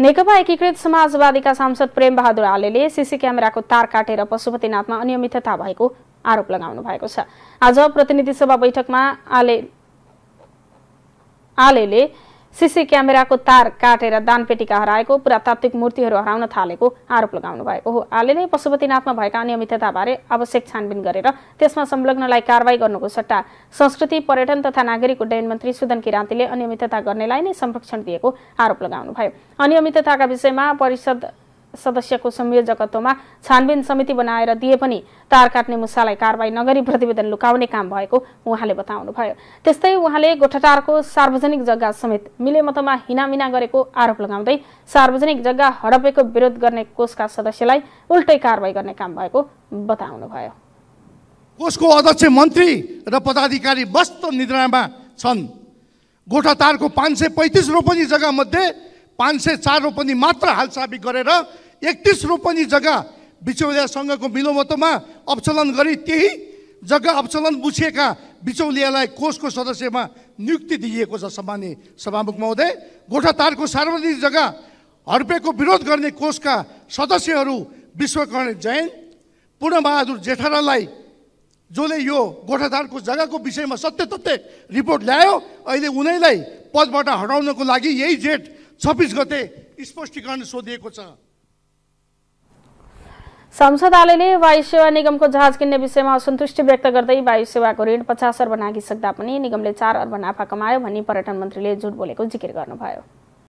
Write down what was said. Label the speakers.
Speaker 1: नेकपा एकीकृत समाजवादीका सांसद प्रेम बहादुर आलेले सिसी क्यामेराको तार काटेर पशुपतिनाथमा अनियमितता भएको आरोप लगाउनु भएको छ आज प्रतिनिधि सभा बैठकमा आले आलेले सिसी क्यामेराको तार काटेर दानपेटिका हराएको पुरातात्विक मूर्तिहरू हराउन थालेको आरोप लगाउनु भएको हो आले नै पशुपतिनाथमा भएका अनियमितताबारे आवश्यक छानबिन गरेर त्यसमा संलग्नलाई कारवाही गर्नुको सट्टा संस्कृति पर्यटन तथा नागरिक उड्डयन मन्त्री सुदन किराँतीले अनियमितता गर्नेलाई नै संरक्षण दिएको आरोप लगाउनुभयो अनियमितताका विषयमा परिषद सदस्यको संयोजकत्वमा छानबिन समिति बनाएर दिए पनि तार काट्ने मुसालाई कारवाही नगरी प्रतिवेदन लुकाउने काम भएको उहाँले बताउनुभयो त्यस्तै उहाँले गोठटारको सार्वजनिक जग्गा समेत मिलेमतोमा हिनामिना गरेको आरोप लगाउँदै सार्वजनिक जग्गा हडपेको विरोध गर्ने कोषका सदस्यलाई उल्टै कारवाही गर्ने काम भएको बताउनुभयो
Speaker 2: कोषको अध्यक्ष मन्त्री र पदाधिकारी वस्तु निद्रामा छन् गोठातारको पाँच सय पैँतिस रोपनी जग्गामध्ये पाँच सय चार रोपनी मात्र हालसाबी गरेर एकतिस रोपनी जग्गा बिचौलियासँगको मिलोमतोमा अपचलन गरी त्यही जग्गा अपचलन बुझिएका बिचौलियालाई कोषको सदस्यमा नियुक्ति दिइएको छ सामान्य सभामुख महोदय गोठातारको सार्वजनिक जग्गा हर्पेको विरोध गर्ने कोषका सदस्यहरू विश्वकर्ण जैन पूर्णबहादुर जेठारालाई जसले यो गोठाधारको जग्गाको विषयमा सत्य तथ्य रिपोर्ट ल्यायो अहिले उनैलाई पदबाट हटाउनको लागि यही जेठ छब्बिस गते स्पष्टीकरण सोधिएको छ
Speaker 1: संसद आलेले वायु सेवा निगमको जहाज किन्ने विषयमा असन्तुष्टि व्यक्त गर्दै वायु सेवाको ऋण पचास अर्ब नागिसक्दा पनि निगमले चार अर्ब नाफा कमायो भनी पर्यटन मन्त्रीले झुट बोलेको जिकिर गर्नुभयो